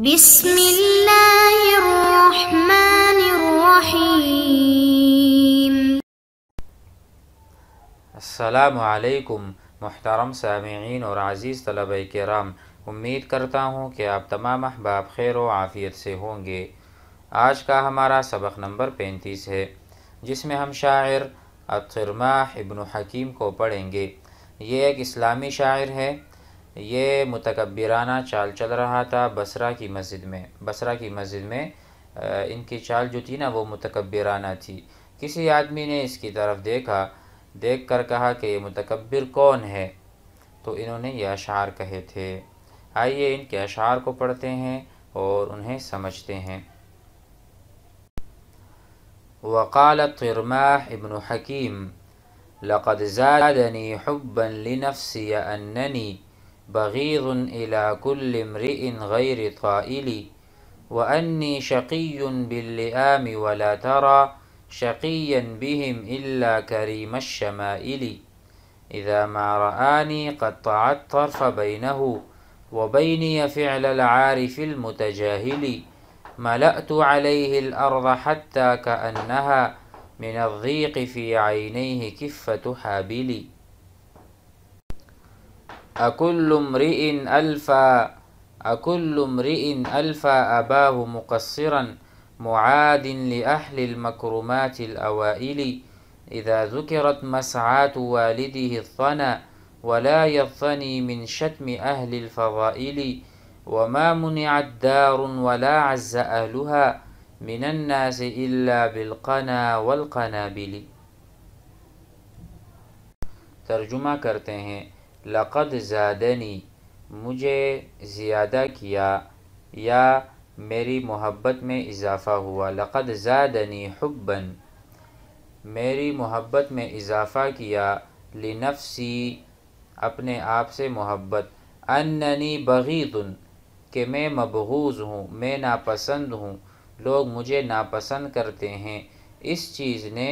بسم اللہ الرحمن الرحیم السلام علیکم محترم سامعین اور عزیز طلب کرام امید کرتا ہوں کہ آپ تمام احباب خیر و عافیت سے ہوں گے آج کا ہمارا سبق نمبر پینتیس ہے جس میں ہم شاعر اطرماح ابن حکیم کو پڑھیں گے یہ ایک اسلامی شاعر ہے یہ متکبرانہ چال چل رہا تھا بسرا کی مسجد میں بصرہ کی مسجد میں ان کی چال جو تھی نا وہ متکبرانہ تھی کسی آدمی نے اس کی طرف دیکھا دیکھ کر کہا کہ یہ متکبر کون ہے تو انہوں نے یہ اشعار کہے تھے آئیے ان کے اشعار کو پڑھتے ہیں اور انہیں سمجھتے ہیں وقال قرمہ ابن حکیم لقد زادنی حبا لنفسی اننی بغيض إلى كل امرئ غير طائل وأني شقي باللئام ولا ترى شقيا بهم إلا كريم الشمائل إذا ما رآني قد طعت طرف بينه وبيني فعل العارف المتجاهل ملأت عليه الأرض حتى كأنها من الضيق في عينيه كفة حابل أكل امرئ ألفى أكل امرئ ألفى أباه مقصرا معاد لأهل المكرمات الأوائل إذا ذكرت مسعاة والده الثنى ولا يضطني من شتم أهل الفضائل وما منعت دار ولا عز أهلها من الناس إلا بالقنا والقنابل ترجمة کرتے ہیں لقد زادنی مجھے زیادہ کیا یا میری محبت میں اضافہ ہوا لقد زادنی حبََََََََََََََََََََن میری محبت میں اضافہ کیا لنفسی اپنے آپ سے محبت اننی بغیر کہ میں مبغوض ہوں میں ناپسند ہوں لوگ مجھے ناپسند کرتے ہیں اس چیز نے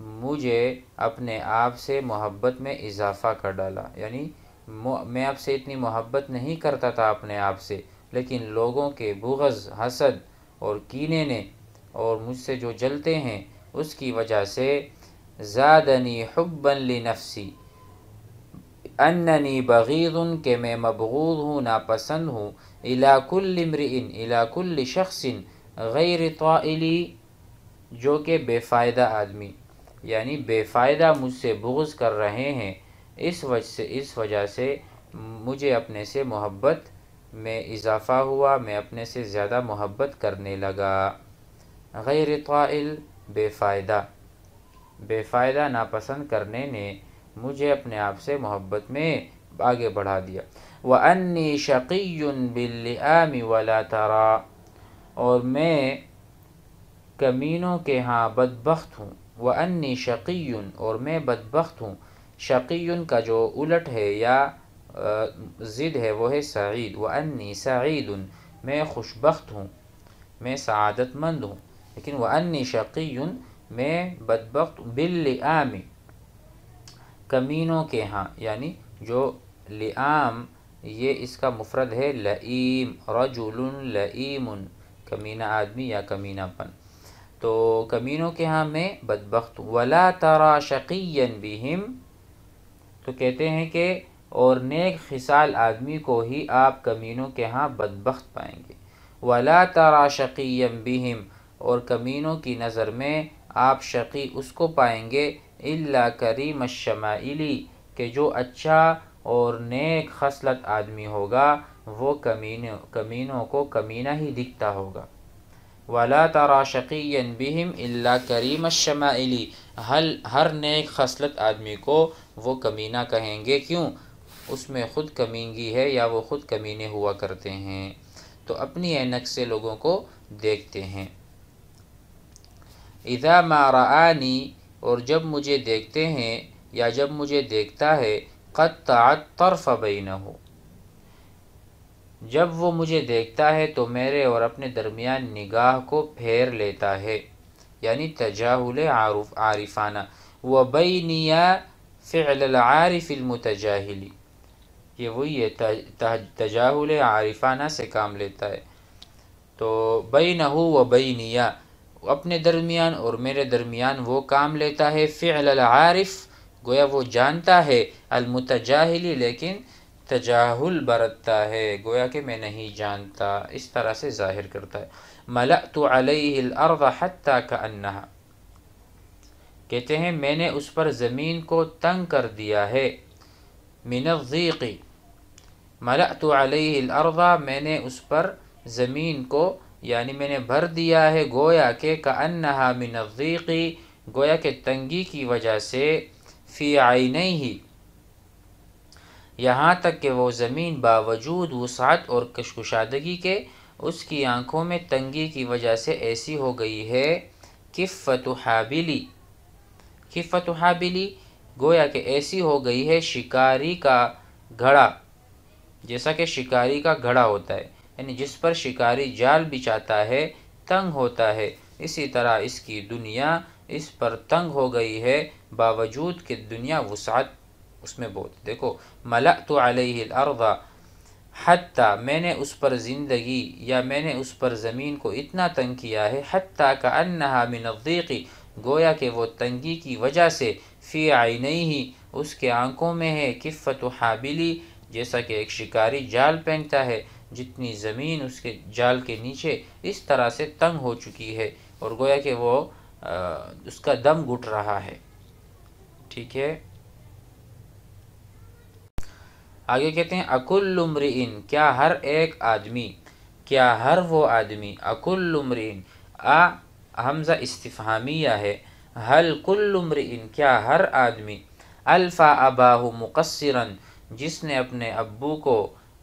مجھے اپنے آپ سے محبت میں اضافہ کر ڈالا یعنی میں آپ سے اتنی محبت نہیں کرتا تھا اپنے آپ سے لیکن لوگوں کے بغض حسد اور کینے نے اور مجھ سے جو جلتے ہیں اس کی وجہ سے زادنی حبا لنفسی اننی بغیر کے میں مبغوض ہوں ناپسند ہوں الا کل امرئن الا کل شخص غیر طائلی جو کہ بے فائدہ آدمی یعنی بے فائدہ مجھ سے بغض کر رہے ہیں اس وجہ سے اس وجہ سے مجھے اپنے سے محبت میں اضافہ ہوا میں اپنے سے زیادہ محبت کرنے لگا غیر قائل بے فائدہ بے فائدہ ناپسند کرنے نے مجھے اپنے آپ سے محبت میں آگے بڑھا دیا وہ انی شقی بلعمی والا تعا اور میں کمینوں کے ہاں بدبخت ہوں وہ انی شقیون اور میں بدبخت ہوں شقیون کا جو الٹ ہے یا ضد ہے وہ ہے سعید و انی سعید میں خوشبخت ہوں میں سعادت مند ہوں لیکن وہ انی شقی میں بدبخت عام کمینوں کے ہاں یعنی جو لعام یہ اس کا مفرد ہے لعیم رجل لعیم کمینہ آدمی یا کمینہ پن تو کمینوں کے ہاں میں بدبخت ولا ترا شقین بہم تو کہتے ہیں کہ اور نیک خسال آدمی کو ہی آپ کمینوں کے ہاں بدبخت پائیں گے ولا ترا شقیم بہم اور کمینوں کی نظر میں آپ شقی اس کو پائیں گے اللہ کریم الشمائلی کہ جو اچھا اور نیک خصلت آدمی ہوگا وہ کمینوں کمینوں کو کمینہ ہی دکھتا ہوگا ولا ترا شقی بہم اللہ کریم شما علی ہر نیک خصلت آدمی کو وہ کمینہ کہیں گے کیوں اس میں خود کمینگی ہے یا وہ خود کمینے ہوا کرتے ہیں تو اپنی اینک سے لوگوں کو دیکھتے ہیں اذا ما رآنی اور جب مجھے دیکھتے ہیں یا جب مجھے دیکھتا ہے قطعت طرف بینہ ہو جب وہ مجھے دیکھتا ہے تو میرے اور اپنے درمیان نگاہ کو پھیر لیتا ہے یعنی تجاہل عارف عارفانہ و بینیا فعل العارف المتجاہلی یہ وہی ہے تجاہل عارفانہ سے کام لیتا ہے تو بینہ و بینیا اپنے درمیان اور میرے درمیان وہ کام لیتا ہے فعل العارف گویا وہ جانتا ہے المتجاہلی لیکن تجاہل برتتا ہے گویا کہ میں نہیں جانتا اس طرح سے ظاہر کرتا ہے ملأت علیہ الارض حتی کا کہتے ہیں میں نے اس پر زمین کو تنگ کر دیا ہے من منوزیقی ملأت علیہ الارض میں نے اس پر زمین کو یعنی میں نے بھر دیا ہے گویا کہ کا انہا منوزیقی گویا کہ تنگی کی وجہ سے فی عینی ہی یہاں تک کہ وہ زمین باوجود وسعت اور کشکشادگی کے اس کی آنکھوں میں تنگی کی وجہ سے ایسی ہو گئی ہے کفت حابلی کفت و گویا کہ ایسی ہو گئی ہے شکاری کا گھڑا جیسا کہ شکاری کا گھڑا ہوتا ہے یعنی جس پر شکاری جال بچاتا ہے تنگ ہوتا ہے اسی طرح اس کی دنیا اس پر تنگ ہو گئی ہے باوجود کہ دنیا وسعت اس میں بہت دیکھو تو علیہ الارض حتیٰ میں نے اس پر زندگی یا میں نے اس پر زمین کو اتنا تنگ کیا ہے حتیٰ کا من نفدیقی گویا کہ وہ تنگی کی وجہ سے فی آئی نہیں ہی اس کے آنکھوں میں ہے کفت و حابلی جیسا کہ ایک شکاری جال پہنتا ہے جتنی زمین اس کے جال کے نیچے اس طرح سے تنگ ہو چکی ہے اور گویا کہ وہ اس کا دم گھٹ رہا ہے ٹھیک ہے آگے کہتے ہیں اکل عمرین کیا ہر ایک آدمی کیا ہر وہ آدمی اکل عمرین آ حمزہ استفہامیہ ہے حل کل عمرین کیا ہر آدمی الفا اباہ مقصراً جس نے اپنے ابو کو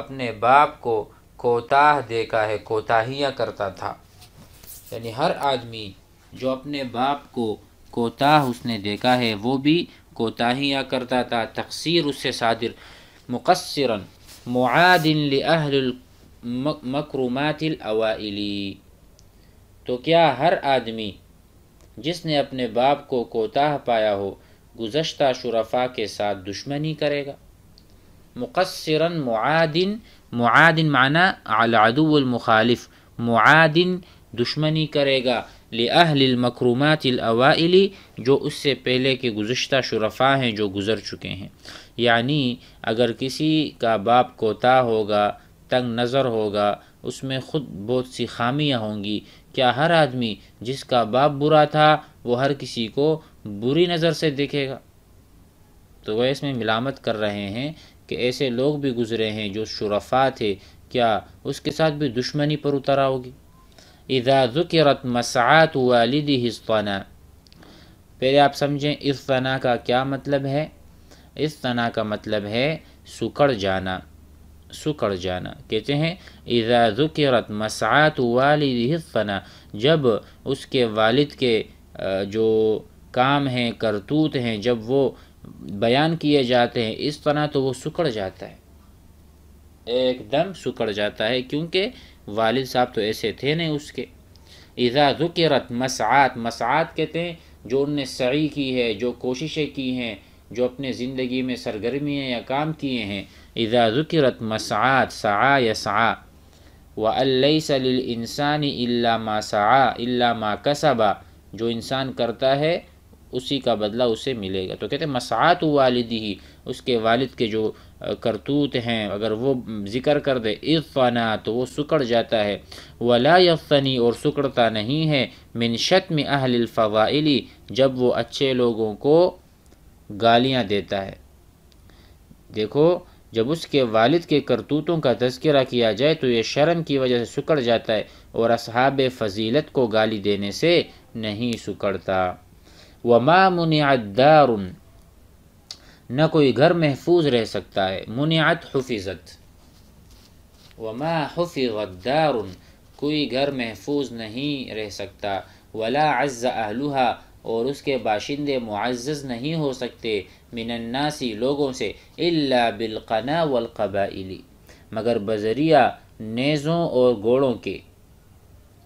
اپنے باپ کو کوتاہ دیکھا ہے کوتاہیاں کرتا تھا یعنی ہر آدمی جو اپنے باپ کو کوتاہ اس نے دیکھا ہے وہ بھی کوتاہیاں کرتا تھا تقصیر اس سے صادر مقصرا معاد لأهل الواء الاوائلی تو کیا ہر آدمی جس نے اپنے باپ کو کوتاہ پایا ہو گزشتہ شرفا کے ساتھ دشمنی کرے گا مقصراً معادن معنی العدو المخالف معادن دشمنی کرے گا لأهل المکرومات الاوائلی جو اس سے پہلے کے گزشتہ شرفاء ہیں جو گزر چکے ہیں یعنی اگر کسی کا باپ کوتا ہوگا تنگ نظر ہوگا اس میں خود بہت سی خامیاں ہوں گی کیا ہر آدمی جس کا باپ برا تھا وہ ہر کسی کو بری نظر سے دیکھے گا تو وہ اس میں ملامت کر رہے ہیں کہ ایسے لوگ بھی گزرے ہیں جو شرفا تھے کیا اس کے ساتھ بھی دشمنی پر اترا ہوگی اذا ذکرت مسعات والد دہستانہ پہلے آپ سمجھیں اس ثنا کا کیا مطلب ہے اس ثنا کا مطلب ہے سکڑ جانا سکڑ جانا کہتے ہیں اذا ذکرت مسعات مساعت والی جب اس کے والد کے جو کام ہیں کرتوت ہیں جب وہ بیان کیے جاتے ہیں اس طرح تو وہ سکڑ جاتا ہے ایک دم سکڑ جاتا ہے کیونکہ والد صاحب تو ایسے تھے نہیں اس کے اذا ذکرت مسعات مسعات کہتے ہیں جو ان نے سعی کی ہے جو کوششیں کی ہیں جو اپنے زندگی میں سرگرمیاں یا کام کیے ہیں اذا ذکرت یسعا و یا للانسان الا ما سعا الا ما کسبا جو انسان کرتا ہے اسی کا بدلہ اسے ملے گا تو کہتے ہیں مسعات والدی والد ہی اس کے والد کے جو کرتوت ہیں اگر وہ ذکر کر دے افنا تو وہ سکڑ جاتا ہے ولا یفنی اور سکڑتا نہیں ہے من شتم اہل الفوائلی جب وہ اچھے لوگوں کو گالیاں دیتا ہے دیکھو جب اس کے والد کے کرتوتوں کا تذکرہ کیا جائے تو یہ شرم کی وجہ سے سکڑ جاتا ہے اور اصحاب فضیلت کو گالی دینے سے نہیں سکڑتا منع مامنیادار نہ کوئی گھر محفوظ رہ سکتا ہے منعت حفظت وما حفظت دار کوئی گھر محفوظ نہیں رہ سکتا ولا عز اہلوہا اور اس کے باشندے معزز نہیں ہو سکتے من الناسی لوگوں سے الا بالقنا والقبائلی مگر بذریعہ نیزوں اور گوڑوں کے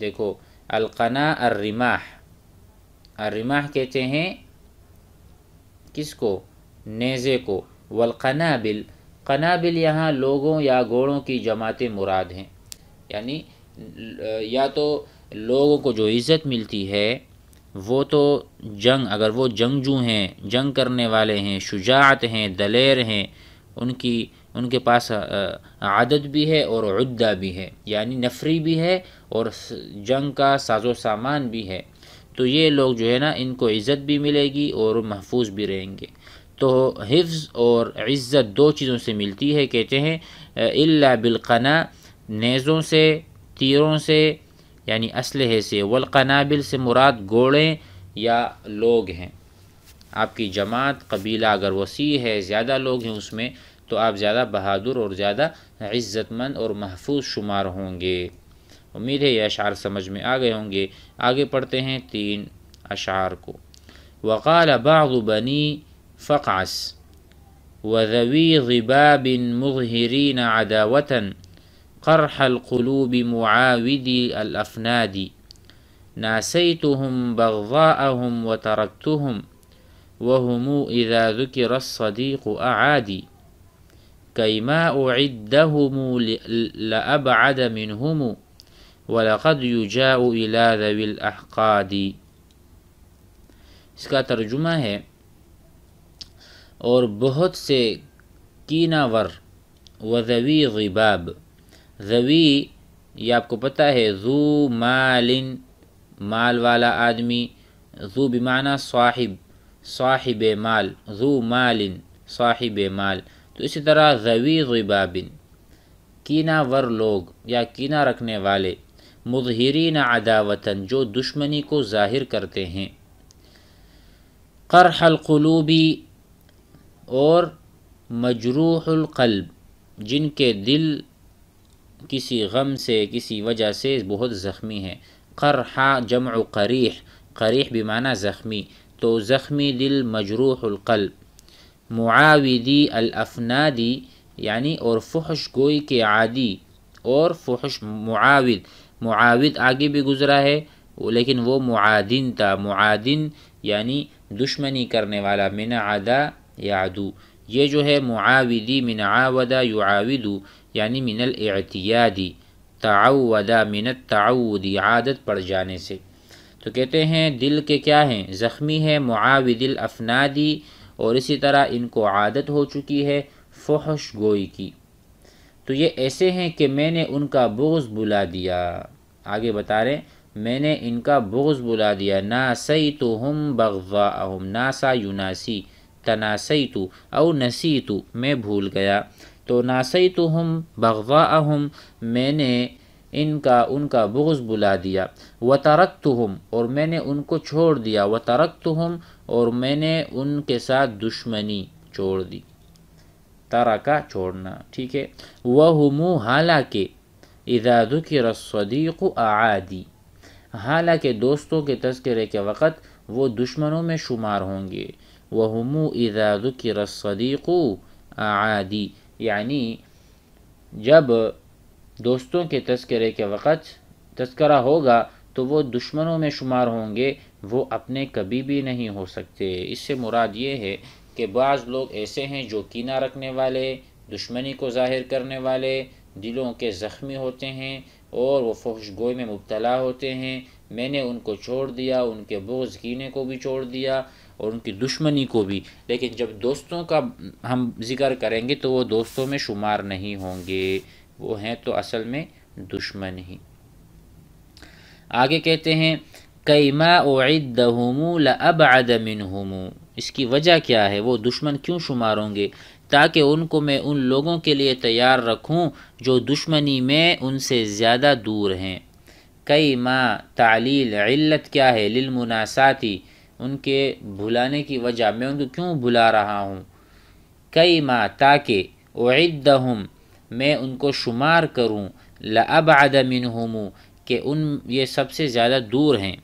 دیکھو القنا الرماح الرماح کہتے ہیں کس کو نیزے کو والقنابل قنابل یہاں لوگوں یا گھوڑوں کی جماعتیں مراد ہیں یعنی یا تو لوگوں کو جو عزت ملتی ہے وہ تو جنگ اگر وہ جنگجو ہیں جنگ کرنے والے ہیں شجاعت ہیں دلیر ہیں ان کی ان کے پاس عادت بھی ہے اور عدہ بھی ہے یعنی نفری بھی ہے اور جنگ کا ساز و سامان بھی ہے تو یہ لوگ جو ہے نا ان کو عزت بھی ملے گی اور محفوظ بھی رہیں گے تو حفظ اور عزت دو چیزوں سے ملتی ہے کہتے ہیں اللہ بالقنا نیزوں سے تیروں سے یعنی اسلحے سے والقنابل سے مراد گوڑیں یا لوگ ہیں آپ کی جماعت قبیلہ اگر وسیع ہے زیادہ لوگ ہیں اس میں تو آپ زیادہ بہادر اور زیادہ عزت مند اور محفوظ شمار ہوں گے امید ہے یہ اشعار سمجھ میں آ گئے ہوں گے آگے پڑھتے ہیں تین اشعار کو وقال بعض بنی فقعس وذوي ضباب مظهرين عداوة قرح القلوب معاودي الأفناد ناسيتهم بغضاءهم وتركتهم وهم إذا ذكر الصديق أعادي كيما أعدهم لأبعد منهم ولقد يجاء إلى ذوي الأحقاد کا ترجمہ ہے اور بہت سے کینہ ور و ذوی غباب ذوی یہ آپ کو پتہ ہے ذو مالن مال والا آدمی ذو بمعنی صاحب صاحب مال ذو مالن صاحب مال تو اسی طرح ذوی غباب کینہ ور لوگ یا کینہ رکھنے والے مظہرین عداوتاً جو دشمنی کو ظاہر کرتے ہیں قرح القلوبی اور مجروح القلب جن کے دل کسی غم سے کسی وجہ سے بہت زخمی ہیں قرحا جمع قریح قریح قریح معنی زخمی تو زخمی دل مجروح القلب معاودی الافنادی یعنی اور فحش گوئی کے عادی اور فحش معاود معاود آگے بھی گزرا ہے لیکن وہ معادن تھا معادن یعنی دشمنی کرنے والا من عدا یادو یہ جو ہے معاودی مناودا یواود یعنی من الاعتیادی احتیادی من منت عادت پڑ جانے سے تو کہتے ہیں دل کے کیا ہیں زخمی ہے معاود الافنادی اور اسی طرح ان کو عادت ہو چکی ہے فحش گوئی کی تو یہ ایسے ہیں کہ میں نے ان کا بغض بلا دیا آگے بتا رہے ہیں میں نے ان کا بغض بلا دیا نا تو ہم بغوا ناسا یوناسی تناسی تو او نسی تو میں بھول گیا تو ناسی تو ہم بغوا اہم میں نے ان کا ان کا بغض بلا دیا و ترقت ہم اور میں نے ان کو چھوڑ دیا و ترکت ہم اور میں نے ان کے ساتھ دشمنی چھوڑ دی ترکا چھوڑنا ٹھیک ہے وہ ہم حالانکہ اجاد کی رسودی کو آدی حالانکہ دوستوں کے تذکرے کے وقت وہ دشمنوں میں شمار ہوں گے وہمو اذا کی رس صدیق یعنی جب دوستوں کے تذکرے کے وقت تذکرہ ہوگا تو وہ دشمنوں میں شمار ہوں گے وہ اپنے کبھی بھی نہیں ہو سکتے اس سے مراد یہ ہے کہ بعض لوگ ایسے ہیں جو کینہ رکھنے والے دشمنی کو ظاہر کرنے والے دلوں کے زخمی ہوتے ہیں اور وہ فحش گوئی میں مبتلا ہوتے ہیں میں نے ان کو چھوڑ دیا ان کے بغض کینے کو بھی چھوڑ دیا اور ان کی دشمنی کو بھی لیکن جب دوستوں کا ہم ذکر کریں گے تو وہ دوستوں میں شمار نہیں ہوں گے وہ ہیں تو اصل میں دشمن ہی آگے کہتے ہیں کئی ماں اوہموں لا اس کی وجہ کیا ہے وہ دشمن کیوں شمار ہوں گے تاکہ ان کو میں ان لوگوں کے لیے تیار رکھوں جو دشمنی میں ان سے زیادہ دور ہیں کئی ماں تعلیل علت کیا ہے للمناساتی ان کے بھلانے کی وجہ میں ان کو کیوں بھلا رہا ہوں کئی ماہ تاکہ عید میں ان کو شمار کروں لبعدم ہوموں کہ ان یہ سب سے زیادہ دور ہیں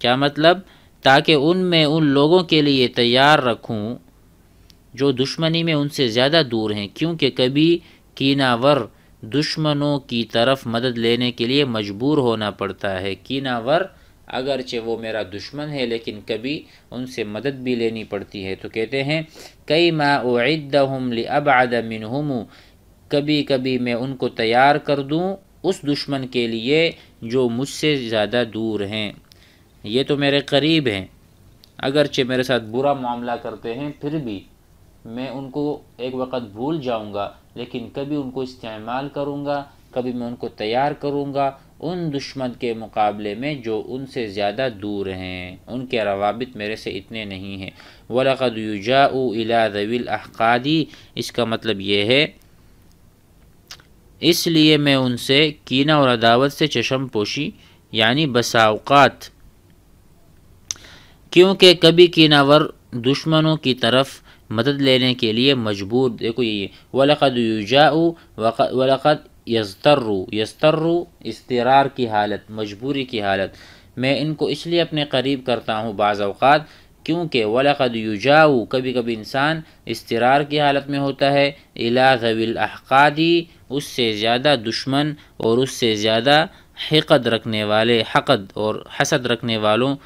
کیا مطلب تاکہ ان میں ان لوگوں کے لیے تیار رکھوں جو دشمنی میں ان سے زیادہ دور ہیں کیونکہ کبھی کیناور دشمنوں کی طرف مدد لینے کے لیے مجبور ہونا پڑتا ہے کیناور ور اگرچہ وہ میرا دشمن ہے لیکن کبھی ان سے مدد بھی لینی پڑتی ہے تو کہتے ہیں کئی ما اعدہم لابعد منہم کبھی کبھی میں ان کو تیار کر دوں اس دشمن کے لیے جو مجھ سے زیادہ دور ہیں یہ تو میرے قریب ہیں اگرچہ میرے ساتھ برا معاملہ کرتے ہیں پھر بھی میں ان کو ایک وقت بھول جاؤں گا لیکن کبھی ان کو استعمال کروں گا کبھی میں ان کو تیار کروں گا ان دشمن کے مقابلے میں جو ان سے زیادہ دور ہیں ان کے روابط میرے سے اتنے نہیں ہیں وَلَقَدْ يُجَاءُ إِلَىٰ ذَوِ الْأَحْقَادِ اس کا مطلب یہ ہے اس لیے میں ان سے کینہ اور عداوت سے چشم پوشی یعنی بسا اوقات کیونکہ کبھی کینہ ور دشمنوں کی طرف مدد لینے کے لیے مجبور دیکھو یہ وَلَقَدْ يُجَاءُ وَلَقَدْ یزترو یزترو استرار کی حالت مجبوری کی حالت میں ان کو اس لیے اپنے قریب کرتا ہوں بعض اوقات کیونکہ ولاقد یوجاؤ کبھی کبھی انسان استرار کی حالت میں ہوتا ہے الاز و الحقادی اس سے زیادہ دشمن اور اس سے زیادہ حقد رکھنے والے حقد اور حسد رکھنے والوں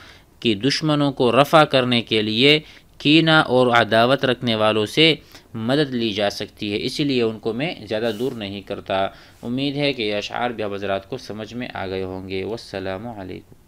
کی دشمنوں کو رفع کرنے کے لیے کینہ اور عداوت رکھنے والوں سے مدد لی جا سکتی ہے اسی لیے ان کو میں زیادہ دور نہیں کرتا امید ہے کہ یہ اشعار بھی حضرات کو سمجھ میں آ گئے ہوں گے والسلام علیکم